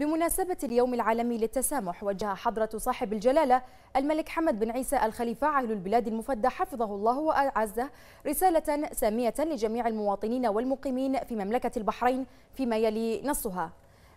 بمناسبة اليوم العالمي للتسامح وجه حضرة صاحب الجلالة الملك حمد بن عيسى الخليفة عهل البلاد المفدى حفظه الله وأعزه رسالة سامية لجميع المواطنين والمقيمين في مملكة البحرين فيما يلي نصها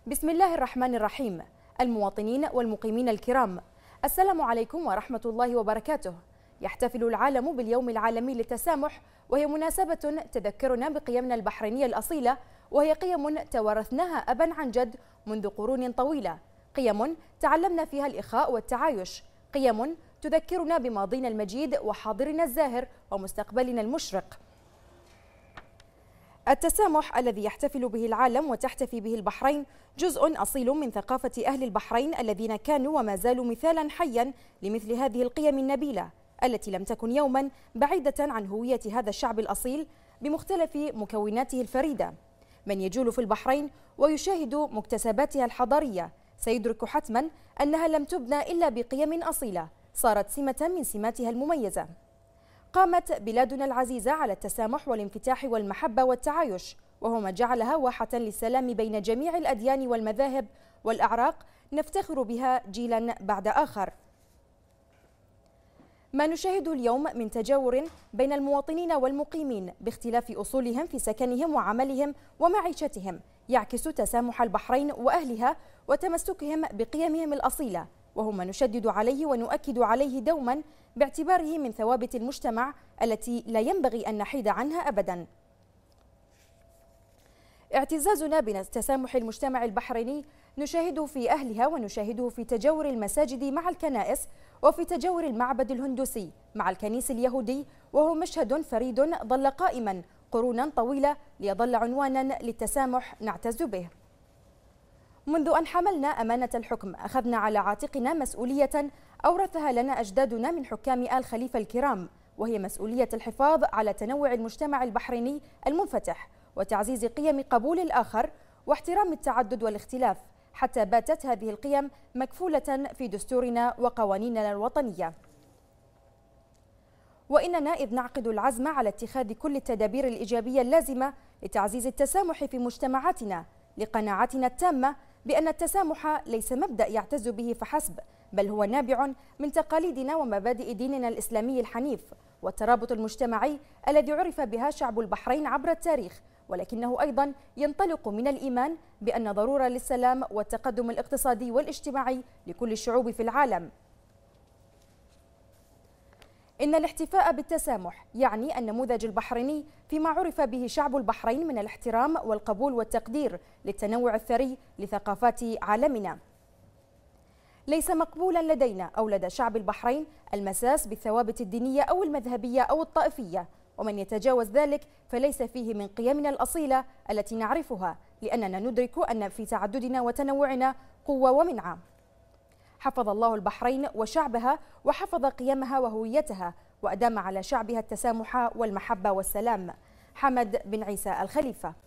بسم الله الرحمن الرحيم المواطنين والمقيمين الكرام السلام عليكم ورحمة الله وبركاته يحتفل العالم باليوم العالمي للتسامح وهي مناسبة تذكرنا بقيمنا البحرينية الأصيلة وهي قيم توارثناها أبا عن جد منذ قرون طويلة قيم تعلمنا فيها الإخاء والتعايش قيم تذكرنا بماضينا المجيد وحاضرنا الزاهر ومستقبلنا المشرق التسامح الذي يحتفل به العالم وتحتفي به البحرين جزء أصيل من ثقافة أهل البحرين الذين كانوا وما زالوا مثالا حيا لمثل هذه القيم النبيلة التي لم تكن يوما بعيدة عن هوية هذا الشعب الأصيل بمختلف مكوناته الفريدة من يجول في البحرين ويشاهد مكتسباتها الحضارية سيدرك حتما أنها لم تبنى إلا بقيم أصيلة صارت سمة من سماتها المميزة قامت بلادنا العزيزة على التسامح والانفتاح والمحبة والتعايش وهو ما جعلها واحة للسلام بين جميع الأديان والمذاهب والأعراق نفتخر بها جيلا بعد آخر ما نشاهد اليوم من تجاور بين المواطنين والمقيمين باختلاف أصولهم في سكنهم وعملهم ومعيشتهم يعكس تسامح البحرين وأهلها وتمسكهم بقيمهم الأصيلة وهو ما نشدد عليه ونؤكد عليه دوما باعتباره من ثوابت المجتمع التي لا ينبغي أن نحيد عنها أبداً اعتزازنا بتسامح المجتمع البحريني نشاهده في أهلها ونشاهده في تجاور المساجد مع الكنائس وفي تجاور المعبد الهندوسي مع الكنيس اليهودي وهو مشهد فريد ظل قائما قرونا طويلة ليظل عنوانا للتسامح نعتز به منذ أن حملنا أمانة الحكم أخذنا على عاتقنا مسؤولية أورثها لنا أجدادنا من حكام آل خليفة الكرام وهي مسؤولية الحفاظ على تنوع المجتمع البحريني المنفتح وتعزيز قيم قبول الآخر واحترام التعدد والاختلاف حتى باتت هذه القيم مكفولة في دستورنا وقوانيننا الوطنية وإننا إذ نعقد العزم على اتخاذ كل التدابير الإيجابية اللازمة لتعزيز التسامح في مجتمعاتنا لقناعتنا التامة بأن التسامح ليس مبدأ يعتز به فحسب بل هو نابع من تقاليدنا ومبادئ ديننا الإسلامي الحنيف والترابط المجتمعي الذي عرف بها شعب البحرين عبر التاريخ ولكنه أيضا ينطلق من الإيمان بأن ضرورة للسلام والتقدم الاقتصادي والاجتماعي لكل الشعوب في العالم إن الاحتفاء بالتسامح يعني النموذج البحريني فيما عرف به شعب البحرين من الاحترام والقبول والتقدير للتنوع الثري لثقافات عالمنا ليس مقبولا لدينا أو لدى شعب البحرين المساس بالثوابت الدينية أو المذهبية أو الطائفية ومن يتجاوز ذلك فليس فيه من قيمنا الأصيلة التي نعرفها لأننا ندرك أن في تعددنا وتنوعنا قوة ومنعة حفظ الله البحرين وشعبها وحفظ قيمها وهويتها وأدام على شعبها التسامح والمحبة والسلام حمد بن عيسى الخليفة